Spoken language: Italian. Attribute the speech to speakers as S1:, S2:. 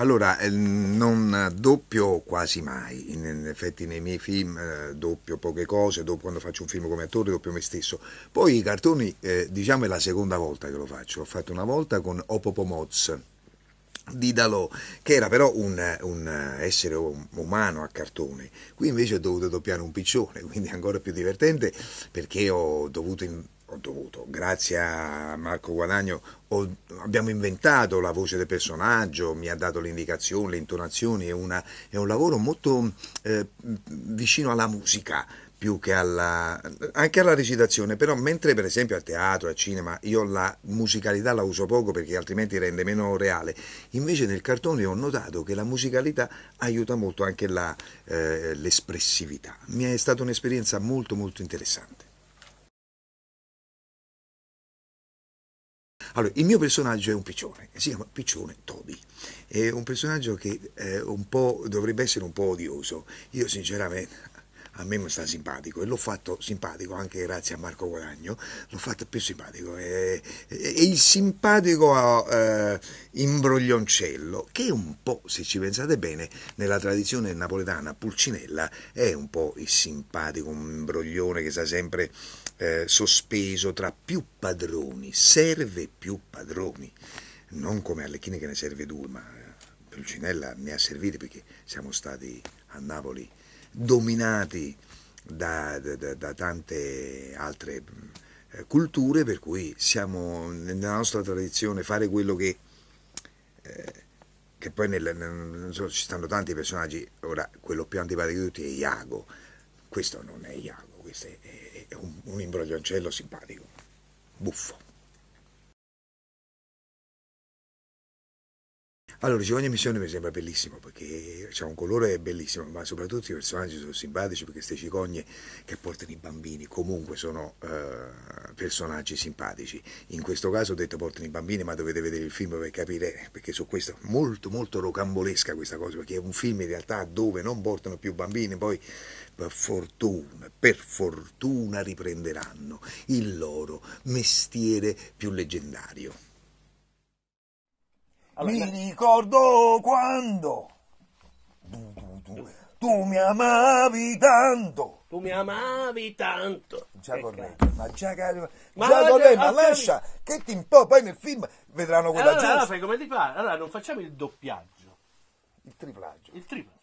S1: Allora, eh, non doppio quasi mai, in effetti nei miei film eh, doppio poche cose, dopo quando faccio un film come attore doppio me stesso. Poi i cartoni, eh, diciamo, è la seconda volta che lo faccio, l'ho fatto una volta con Opopomoz, di Dalò, che era però un, un, essere umano a cartone. Qui invece ho dovuto doppiare un piccione, quindi è ancora più divertente perché ho dovuto ho dovuto, grazie a Marco Guadagno, ho, abbiamo inventato la voce del personaggio, mi ha dato le indicazioni, le intonazioni, è, una, è un lavoro molto eh, vicino alla musica più che alla, anche alla recitazione, però mentre per esempio al teatro, al cinema, io la musicalità la uso poco perché altrimenti rende meno reale, invece nel cartone ho notato che la musicalità aiuta molto anche la, eh, l'espressività, mi è stata un'esperienza molto molto interessante. Allora, il mio personaggio è un piccione, si chiama Piccione Toby. È un personaggio che eh, un dovrebbe essere un po' odioso. Io sinceramente a me mi sta simpatico e l'ho fatto simpatico anche grazie a Marco Guadagno, l'ho fatto più simpatico. E, il simpatico eh, imbroglioncello, che un po', se ci pensate bene, nella tradizione napoletana Pulcinella è un po' il simpatico imbroglione che sta sempre eh, sospeso tra più padroni, serve più padroni, non come Allecchini che ne serve due, ma eh, Pulcinella ne ha serviti perché siamo stati a Napoli dominati da, da, da tante altre mm, eh, culture, per cui siamo nella nostra tradizione fare quello che... Eh, che poi nel, nel, so, ci stanno tanti personaggi, ora quello più antipatico di tutti è Iago, questo non è Iago, questo è, è, è un, un imbroglioncello simpatico, buffo. Allora, ogni missione mi sembra bellissimo perché ha un colore bellissimo, ma soprattutto i personaggi sono simpatici perché queste cicogne che portano i bambini comunque sono eh, personaggi simpatici. In questo caso ho detto portano i bambini, ma dovete vedere il film per capire, perché su questo molto molto rocambolesca questa cosa, perché è un film in realtà dove non portano più bambini, poi per fortuna, per fortuna riprenderanno il loro mestiere più leggendario. Allora, mi ricordo quando tu, tu, tu, tu, mi amavi tanto. Tu mi amavi tanto. Già corretto, ma già caro. Ma già corretto, lascia che ti un po' oh, poi nel film vedranno quella allora, giusta. Allora fai come ti pare. Allora non facciamo il doppiaggio. Il triplaggio. Il triplaggio.